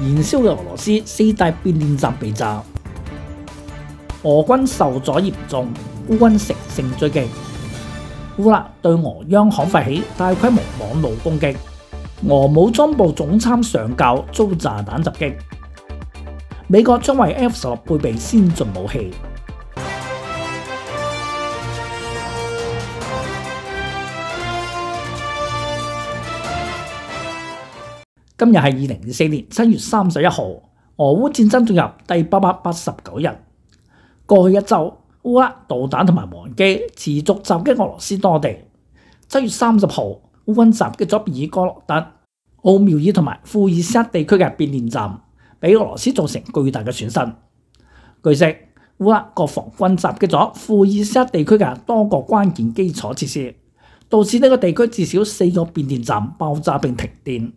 燃烧嘅俄罗斯四大变电站被炸，俄军受阻严重，乌军乘胜追击。乌克兰对俄央行发起大规模网络攻击，俄武装部总参上校遭炸弹袭击。美国将为 F 十六配备先进武器。今日係二零二四年七月三十一號，俄烏戰爭進入第八百八十九日。過去一周，烏克導彈同埋無人機持續襲擊俄羅斯多地。七月三十號，烏軍襲擊咗比爾哥洛德、奧苗爾同埋库爾斯克地區嘅變电站，俾俄羅斯造成巨大嘅損失。據悉，烏克國防軍襲擊咗库爾斯克地區嘅多個關鍵基礎設施，導致呢個地區至少四個變电站爆炸並停電。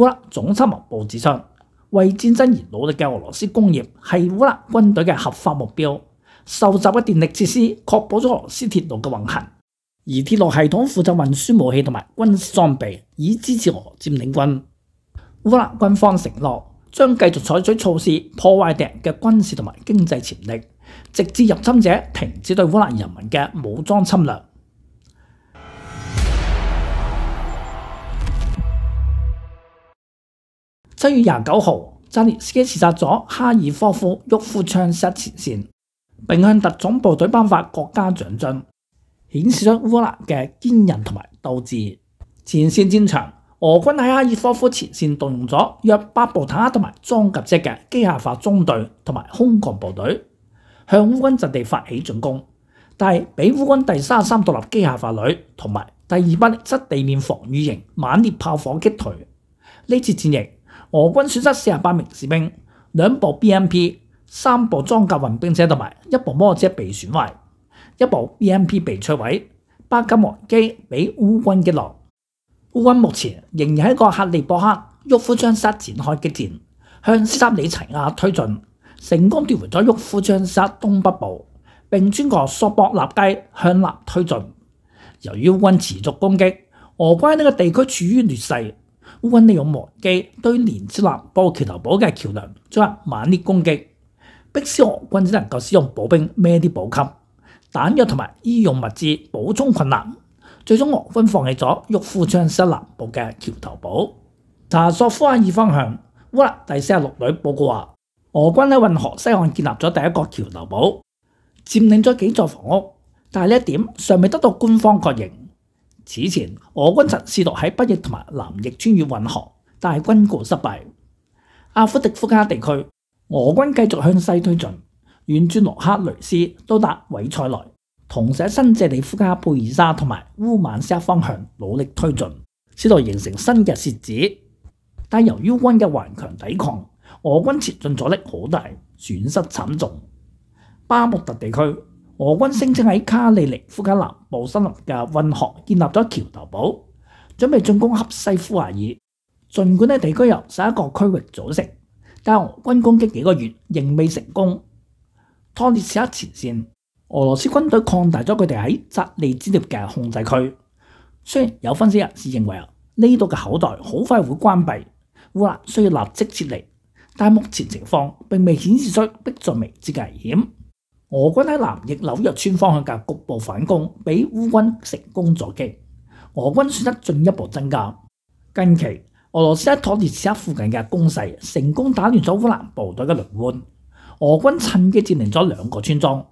乌拉总参谋部指出，为战争而努力嘅俄罗斯工业系乌拉军队嘅合法目标，受袭嘅电力设施确保咗俄罗斯铁路嘅运行，而铁路系统负责运输武器同埋军事装备，以支持俄占领军。乌拉军方承诺将继续采取措施破坏敌嘅军事同埋经济潜力，直至入侵者停止对乌拉人民嘅武装侵略。七月廿九号，炸列斯基刺杀咗哈尔科夫沃夫枪什前线，并向特种部队颁发国家奖章，显示咗乌克兰嘅坚韧同埋斗志。前线战场，俄军喺哈尔科夫前线动用咗约八部坦克同埋装甲车嘅机械化中队同埋空降部队，向乌军阵地发起进攻，但系俾乌军第三十三独立机械化旅同埋第二班侧地面防御型猛烈炮火击退。呢次战役。俄军损失四十八名士兵，两部 BMP、三部装甲运兵车同埋一部摩托车被损坏，一部 BMP 被摧毁，八金无人机被乌军击落。乌军目前仍然喺个克利伯克沃夫将沙展开激战，向三里齐亚推进，成功夺回咗沃夫将沙东北部，并穿过索博纳街向南推进。由于乌军持续攻击，俄军呢个地区处于劣势。乌军利用磨机对连接南波桥头堡嘅桥梁进行猛烈攻击，迫使俄军只能够使用步兵孭啲补给、弹药同埋医用物资补充困难，最终俄军放弃咗沃夫昌斯南部嘅桥头堡。查索夫尔方向，乌拉第四十六旅报告话，俄军喺运河西岸建立咗第一个桥头堡，占领咗几座房屋，但系呢一点尚未得到官方确认。此前，俄军曾试图喺北翼同埋南翼穿越运河，但系均告失败。阿夫迪夫卡地区，俄军继续向西推进，远住羅克雷斯，到达维塞萊，同时喺新谢里夫卡、佩尔沙同埋乌曼沙方向努力推进，试图形成新嘅楔子。但由于军嘅顽强抵抗，俄军前进阻力好大，损失惨重。巴木特地区。俄军声称喺卡利尼夫卡南部森林嘅运河建立咗桥头堡，准备进攻恰西夫瓦尔。尽管呢地区由十一个区域组成，但俄军攻击几个月仍未成功，拖列斯克前线。俄罗斯军队扩大咗佢哋喺扎利支列嘅控制区。虽然有分析人士认为啊呢度嘅口袋好快会关闭，乌蘭需要立即撤离，但目前情况并未显示出迫在眉睫嘅危险。俄军喺南翼紐約村方向嘅局部反攻，俾乌军成功阻击。俄军选得进一步增加。近期俄罗斯喺托列斯克附近嘅攻势成功打乱咗夫兰部队嘅轮换。俄军趁机占领咗两个村庄。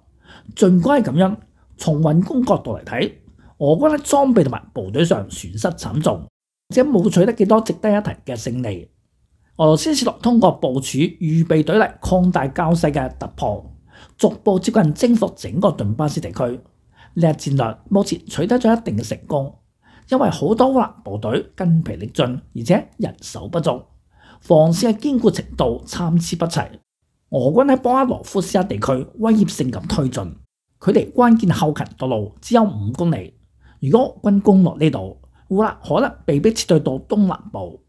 尽管系咁样，从運攻角度嚟睇，俄军喺装备同埋部队上损失惨重，且冇取得几多值得一提嘅胜利。俄罗斯試落通过部署预备队嚟扩大交势嘅突破。逐步接近征服整个顿巴斯地区，呢一战略目前取得咗一定嘅成功，因为好多乌拉部队筋疲力尽，而且人手不足，防线嘅坚固程度参差不齐。俄军喺波阿罗夫斯克地区威胁性咁推进，距离关键后勤道路只有五公里，如果军攻落呢度，乌克可能被迫撤退到东南部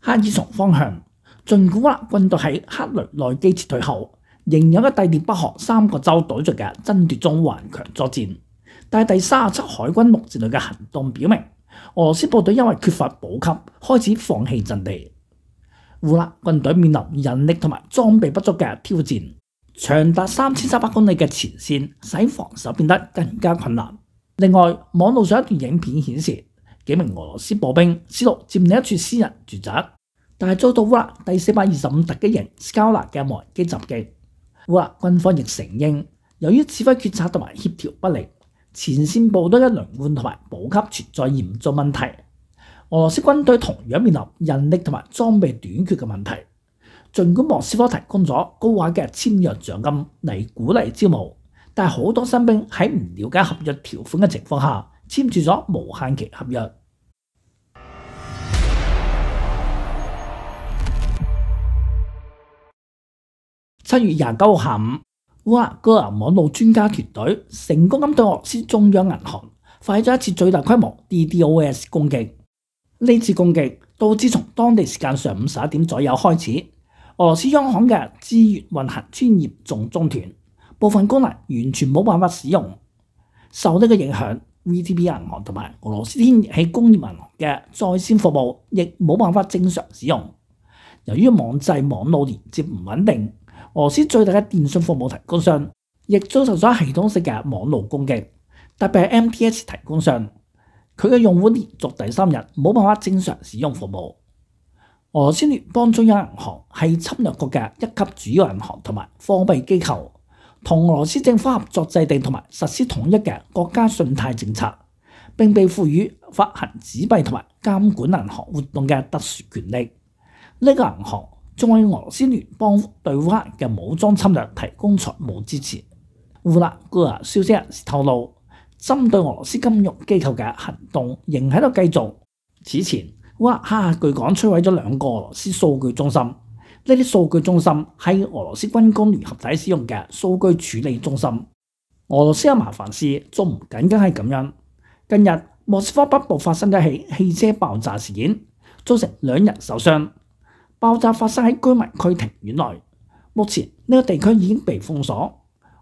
哈尔松方向。尽管乌拉军队喺克雷内基撤退后。仍有一第列北河三個州隊在嘅爭奪中還強作戰，但係第三十七海軍陸戰隊嘅行動表明，俄斯部隊因為缺乏補給，開始放棄陣地。烏拉軍隊面臨人力同埋裝備不足嘅挑戰，長達三千三百公里嘅前線使防守變得更加困難。另外，網路上一段影片顯示幾名俄斯步兵試圖佔領一處私人住宅，但係遭到烏拉第四百二十五突擊營肖納嘅無人機襲擊。好啦，軍方亦承認，由於指揮決策同埋協調不力，前線部隊嘅輪換同埋補給存在嚴重問題。俄羅斯軍隊同樣面臨人力同埋裝備短缺嘅問題。儘管莫斯科提供咗高額嘅簽約獎金嚟鼓勵招募，但係好多新兵喺唔了解合約條款嘅情況下簽住咗無限期合約。七月廿九号下午，乌克兰网路专家团队成功咁对俄罗斯中央银行发起咗一次最大规模 DDoS 攻击。呢次攻击导致从当地时间上午十一点左右开始，俄罗斯央行嘅资源运行专业重中端部分功能完全冇办法使用。受呢个影响，VTB 银行同埋俄罗斯天然气工业银行嘅在线服务亦冇办法正常使用。由于网际网络连接唔稳定。俄斯最大嘅電信服務提供商亦遭受咗系統式嘅網路攻擊，特別係 MTS 提供商，佢嘅用户連續第三日冇辦法正常使用服務。俄斯邦中央銀行係侵略國嘅一級主要銀行同埋貨幣機構，同俄斯政府合作制定同埋實施統一嘅國家信貸政策，並被賦予發行纸幣同埋監管銀行活動嘅特殊權力。呢個銀行。在俄羅斯聯邦對烏克嘅武裝侵略提供財務支持。烏克消息人士透露，針對俄羅斯金融機構嘅行動仍喺度繼續。此前，烏克哈据港摧毀咗兩個俄羅斯數據中心，呢啲數據中心係俄羅斯軍工聯合體使用嘅數據處理中心。俄羅斯嘅麻煩事仲唔仅仅係咁樣？近日莫斯科北部發生一起汽車爆炸事件，造成兩人受傷。爆炸发生喺居民区庭院内，目前呢个地区已经被封锁。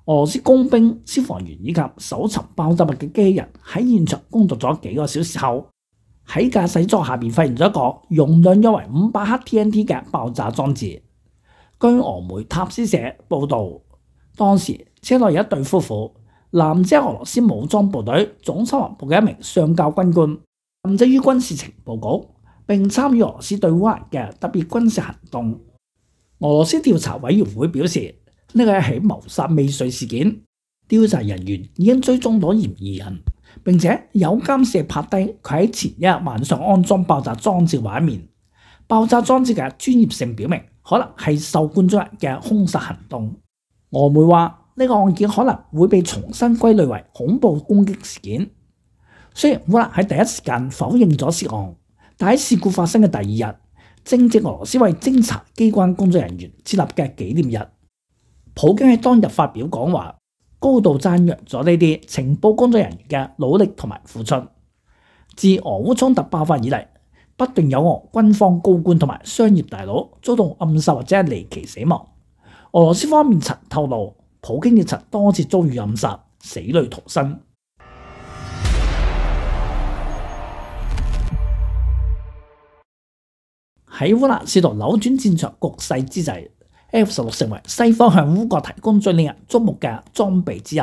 俄罗斯工兵、消防员以及搜寻爆炸物嘅机器人喺现场工作咗几个小时后，喺驾驶座下边发现咗一个容量约为五百克 TNT 嘅爆炸装置。据俄媒塔斯社报道，当时车内有一对夫妇，男子俄罗斯武装部队总参谋部嘅一名上校军官，任职于军事情报局。并參與俄羅斯對烏嘅特別軍事行動。俄羅斯調查委員會表示，呢個係起谋殺未遂事件。調查人員已經追蹤到嫌疑人，並且有監視拍低佢喺前一日晚上安裝爆炸裝置畫面。爆炸裝置嘅專業性表明，可能係受灌人嘅兇殺行動。俄媒話呢個案件可能會被重新歸類為恐怖攻擊事件。雖然烏克蘭喺第一時間否認咗涉案。喺事故发生嘅第二日，正值俄羅斯為偵察機關工作人員设立嘅紀念日，普京喺當日發表講話，高度讚揚咗呢啲情報工作人員嘅努力同埋付出。自俄烏衝突爆發以嚟，不斷有俄軍方高官同埋商業大佬遭到暗殺或者离離奇死亡。俄羅斯方面曾透露，普京亦曾多次遭遇暗殺，死里逃生。喺烏克試圖扭轉戰場局勢之際，F 十六成為西方向烏國提供最令人注目嘅裝備之一。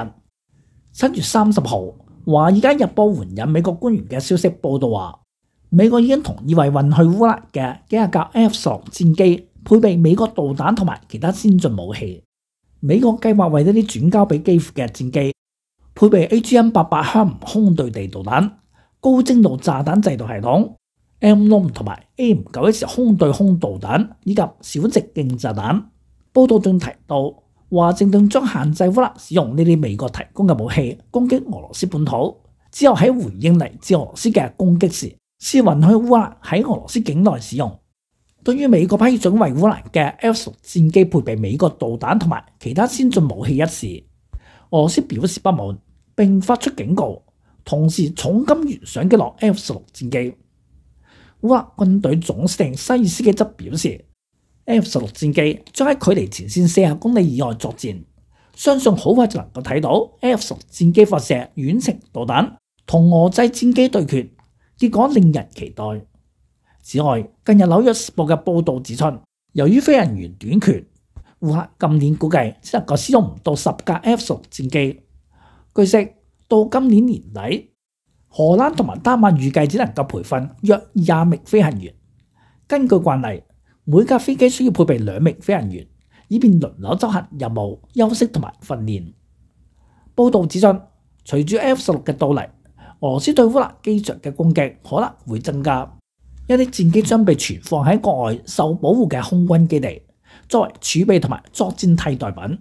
七月三十號，華爾街日報援引美國官員嘅消息報道話，美國已經同意運去烏克嘅幾架 F 十六戰機配備美國導彈同埋其他先進武器。美國計劃為呢啲轉交俾機庫嘅戰機配備 AGM 八百空空對地導彈、高精度炸彈制造系統。M 六同埋 A 五九 S 空对空导弹以及小直径炸弹。报道仲提到，华盛顿将限制乌克兰使用呢啲美国提供嘅武器攻击俄罗斯本土，之后喺回应嚟自俄罗斯嘅攻击时，是允许乌克兰喺俄罗斯境内使用。对于美国批准为乌克兰嘅 F 十六战机配备美国导弹同埋其他先进武器一事，俄罗斯表示不满，并发出警告，同时重金悬赏击落 F 十六战机。乌克兰队总司令西尔斯基则表示，F 十六战机将喺距离前线四十公里以外作战，相信好快就能够睇到 F 十六战机发射远程导弹同俄制战机对决，结果令人期待。此外，近日纽约时报嘅报道指出，由于飞行员短缺，乌克今年估计只能够使用唔到十架 F 十六战机。据悉，到今年年底。荷兰同埋丹麦预计只能够培训约廿名飞行员。根据惯例，每架飞机需要配备两名飞行员，以便轮流执行任务、休息同埋训练。报道指出，随住 F 十六嘅到嚟，俄罗斯对乌克兰机场嘅攻击可能会增加。一啲战机将被存放喺国外受保护嘅空军基地，作为储备同埋作战替代品。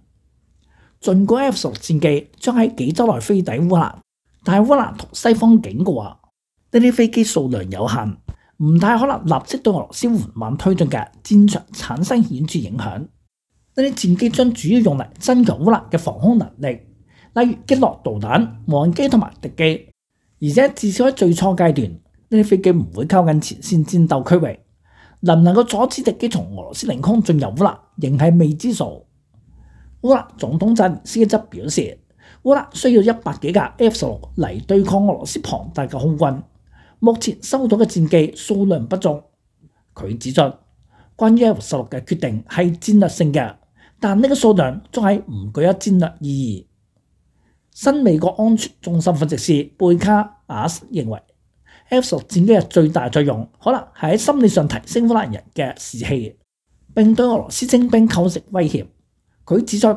尽管 F 十六战机将喺几周内飞抵乌克兰。但系烏克蘭同西方警告，呢啲飛機數量有限，唔太可能立即對俄羅斯緩慢推進嘅戰場產生顯著影響。呢啲戰機將主要用嚟增強烏克蘭嘅防空能力，例如擊落導彈、无人機同埋敵機。而且至少喺最初階段，呢啲飛機唔會靠近前線戰鬥區域。能唔能夠阻止敵機從俄羅斯領空進入烏克蘭，仍係未知數。烏克蘭總統司斯則表示。乌拉需要一百几架 F 十六嚟对抗俄罗斯庞大嘅空军，目前收到嘅战机数量不足。佢指出，关于 F 十六嘅决定係战略性嘅，但呢个数量仲係唔具一战略意义。新美国安全中心分析师贝卡亚认为，F 十六战机嘅最大作用可能係喺心理上提斯克兰人嘅士气，并对俄罗斯征兵构成威胁。佢指出。